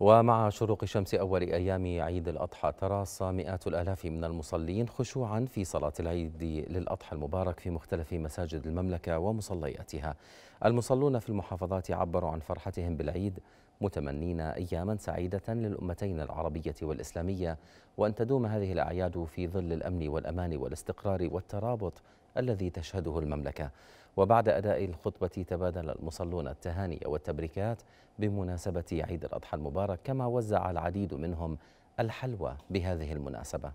ومع شروق شمس أول أيام عيد الأضحى تراص مئات الآلاف من المصلين خشوعا في صلاة العيد للأضحى المبارك في مختلف مساجد المملكة ومصلياتها المصلون في المحافظات عبروا عن فرحتهم بالعيد متمنين أياما سعيدة للأمتين العربية والإسلامية وأن تدوم هذه الأعياد في ظل الأمن والأمان والاستقرار والترابط الذي تشهده المملكة وبعد أداء الخطبة تبادل المصلون التهاني والتبريكات بمناسبة عيد الأضحى المبارك كما وزع العديد منهم الحلوى بهذه المناسبة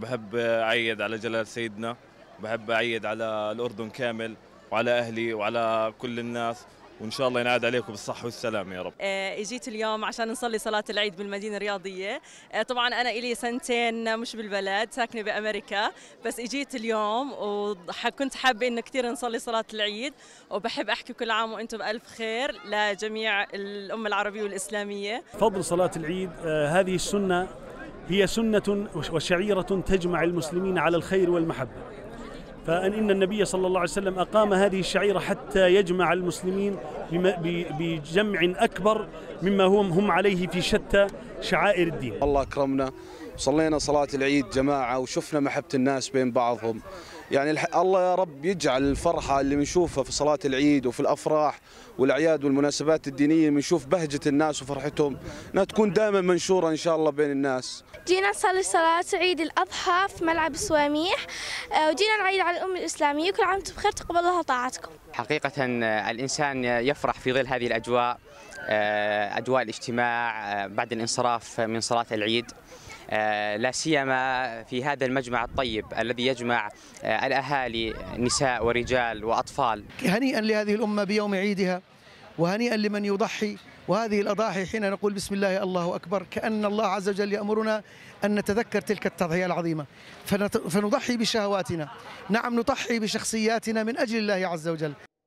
بحب أعيد على جلال سيدنا بحب أعيد على الأردن كامل وعلى أهلي وعلى كل الناس وان شاء الله ينعاد عليكم بالصحه والسلام يا رب. آه، اجيت اليوم عشان نصلي صلاه العيد بالمدينه الرياضيه، آه، طبعا انا الي سنتين مش بالبلد ساكنه بامريكا، بس اجيت اليوم وكنت حابه انه كثير نصلي صلاه العيد وبحب احكي كل عام وانتم بالف خير لجميع الامه العربيه والاسلاميه. فضل صلاه العيد آه، هذه السنه هي سنه وشعيره تجمع المسلمين على الخير والمحبه. فإن النبي صلى الله عليه وسلم أقام هذه الشعيرة حتى يجمع المسلمين بجمع أكبر مما هم عليه في شتى شعائر الدين الله أكرمنا صلينا صلاة العيد جماعة وشفنا محبة الناس بين بعضهم يعني الله يا رب يجعل الفرحة اللي بنشوفها في صلاة العيد وفي الأفراح والأعياد والمناسبات الدينية بنشوف بهجة الناس وفرحتهم أنها تكون دائما منشورة إن شاء الله بين الناس جينا نصلي صلاة عيد الأضحى في ملعب سواميح آه، وجينا نعيد على الأم الإسلامية كل عام وأنتم بخير تقبل الله طاعتكم حقيقة آه، الإنسان يفرح في ظل هذه الأجواء آه، أجواء الاجتماع بعد الانصراف من صلاة العيد آه، لا سيما في هذا المجمع الطيب الذي يجمع آه، الأهالي نساء ورجال وأطفال هنيئا لهذه الأمة بيوم عيدها وهنيئا لمن يضحي وهذه الأضاحي حين نقول بسم الله الله أكبر كأن الله عز وجل يأمرنا أن نتذكر تلك التضحية العظيمة فنضحي بشهواتنا نعم نضحي بشخصياتنا من أجل الله عز وجل